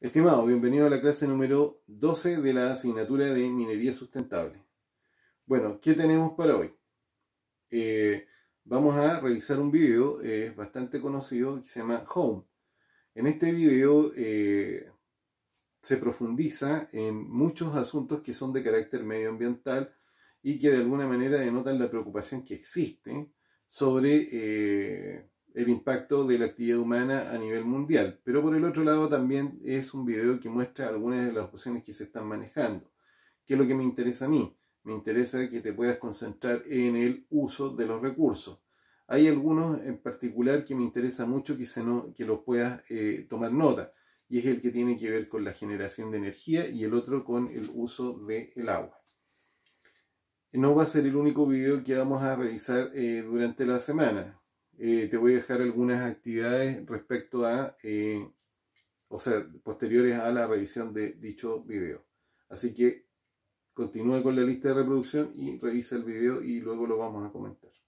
Estimado, bienvenido a la clase número 12 de la asignatura de Minería Sustentable. Bueno, ¿qué tenemos para hoy? Eh, vamos a revisar un video, es eh, bastante conocido, que se llama Home. En este video eh, se profundiza en muchos asuntos que son de carácter medioambiental y que de alguna manera denotan la preocupación que existe sobre el impacto de la actividad humana a nivel mundial. Pero por el otro lado también es un video que muestra algunas de las opciones que se están manejando. ¿Qué es lo que me interesa a mí? Me interesa que te puedas concentrar en el uso de los recursos. Hay algunos en particular que me interesa mucho que, se no, que los puedas eh, tomar nota, y es el que tiene que ver con la generación de energía y el otro con el uso del agua. No va a ser el único video que vamos a revisar eh, durante la semana. Eh, te voy a dejar algunas actividades respecto a, eh, o sea, posteriores a la revisión de dicho video. Así que continúa con la lista de reproducción y revisa el video y luego lo vamos a comentar.